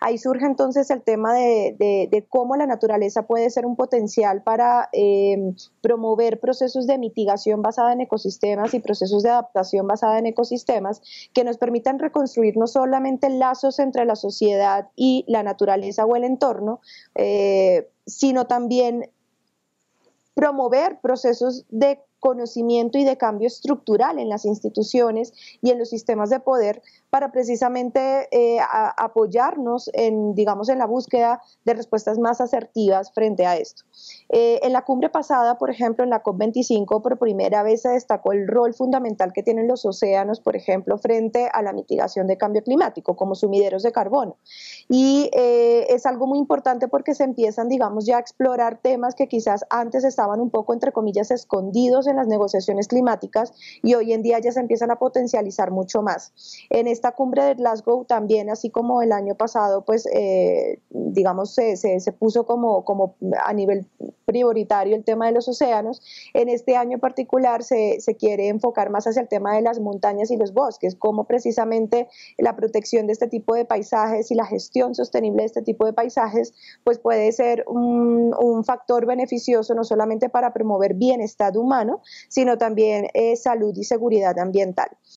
Ahí surge entonces el tema de, cómo la naturaleza puede ser un potencial para eh, promover procesos de mitigación basada en ecosistemas y procesos de adaptación basada en ecosistemas que nos permitan reconstruir no solamente lazos entre la sociedad y la naturaleza o el entorno, eh, sino también promover procesos de conocimiento y de cambio estructural en las instituciones y en los sistemas de poder para precisamente eh, apoyarnos en, digamos, en la búsqueda de respuestas más asertivas frente a esto. Eh, en la cumbre pasada, por ejemplo, en la COP25, por primera vez se destacó el rol fundamental que tienen los océanos, por ejemplo, frente a la mitigación de cambio climático, como sumideros de carbono. Y eh, es algo muy importante porque se empiezan, digamos, ya a explorar temas que quizás antes estaban un poco, entre comillas, escondidos en las negociaciones climáticas y hoy en día ya se empiezan a potencializar mucho más. En esta cumbre de Glasgow también, así como el año pasado, pues eh, digamos, se, se, puso como, como a nivel prioritario el tema de los océanos. En este año particular se, quiere enfocar más hacia el tema de las montañas y los bosques, como precisamente la protección de este tipo de paisajes y la gestión sostenible de este tipo de paisajes, pues puede ser un, factor beneficioso no solamente para promover bienestar humano, sino también eh, salud y seguridad ambiental.